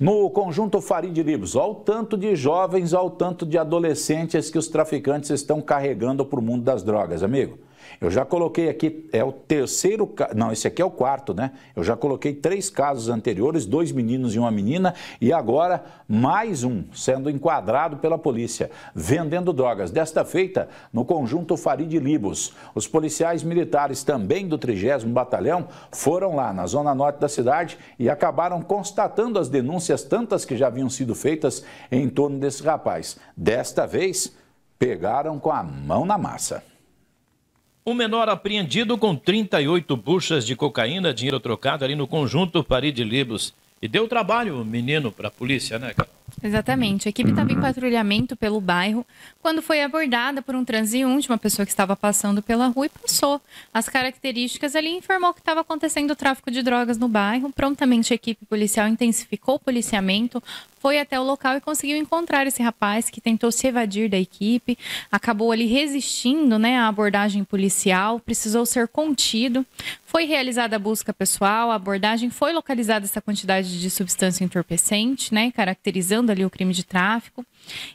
No conjunto Farid Libos, ao tanto de jovens, ao tanto de adolescentes que os traficantes estão carregando para o mundo das drogas, amigo. Eu já coloquei aqui, é o terceiro, não, esse aqui é o quarto, né? Eu já coloquei três casos anteriores, dois meninos e uma menina, e agora mais um sendo enquadrado pela polícia, vendendo drogas. Desta feita, no conjunto Farid Libos. Os policiais militares também do 30 Batalhão foram lá na zona norte da cidade e acabaram constatando as denúncias, tantas que já haviam sido feitas em torno desse rapaz. Desta vez, pegaram com a mão na massa. Um menor apreendido com 38 buchas de cocaína, dinheiro trocado ali no conjunto Paris de Libos. E deu trabalho o menino para a polícia, né, cara? Exatamente. A equipe estava em uhum. patrulhamento pelo bairro quando foi abordada por um transeunte, uma pessoa que estava passando pela rua e passou as características ali e informou que estava acontecendo o tráfico de drogas no bairro. Prontamente a equipe policial intensificou o policiamento, foi até o local e conseguiu encontrar esse rapaz que tentou se evadir da equipe, acabou ali resistindo né, à abordagem policial, precisou ser contido. Foi realizada a busca pessoal, a abordagem, foi localizada essa quantidade de substância entorpecente, né, caracterizando praticando ali o crime de tráfico.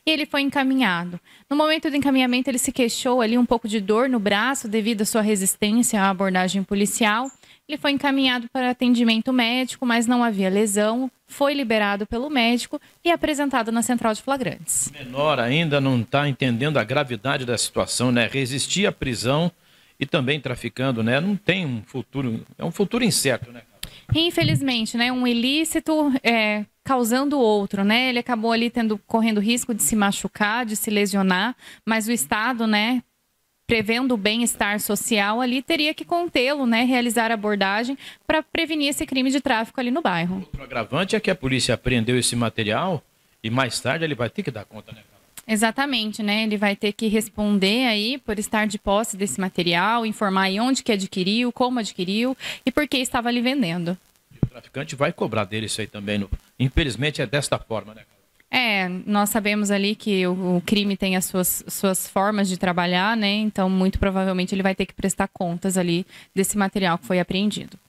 E ele foi encaminhado. No momento do encaminhamento, ele se queixou ali um pouco de dor no braço devido à sua resistência à abordagem policial. Ele foi encaminhado para atendimento médico, mas não havia lesão. Foi liberado pelo médico e apresentado na central de flagrantes. Menor ainda não está entendendo a gravidade da situação, né? Resistir à prisão e também traficando, né? Não tem um futuro, é um futuro incerto, né? infelizmente, né, um ilícito é, causando outro, né? Ele acabou ali tendo correndo risco de se machucar, de se lesionar, mas o Estado, né, prevendo o bem-estar social ali, teria que contê-lo, né? Realizar abordagem para prevenir esse crime de tráfico ali no bairro. Outro agravante é que a polícia apreendeu esse material e mais tarde ele vai ter que dar conta, né? Exatamente, né? Ele vai ter que responder aí por estar de posse desse material, informar aí onde que adquiriu, como adquiriu e por que estava ali vendendo. E o traficante vai cobrar dele isso aí também. No... Infelizmente é desta forma, né? É, nós sabemos ali que o, o, crime tem as suas, suas formas de trabalhar, né? Então, muito provavelmente ele vai ter que prestar contas ali desse material que foi apreendido.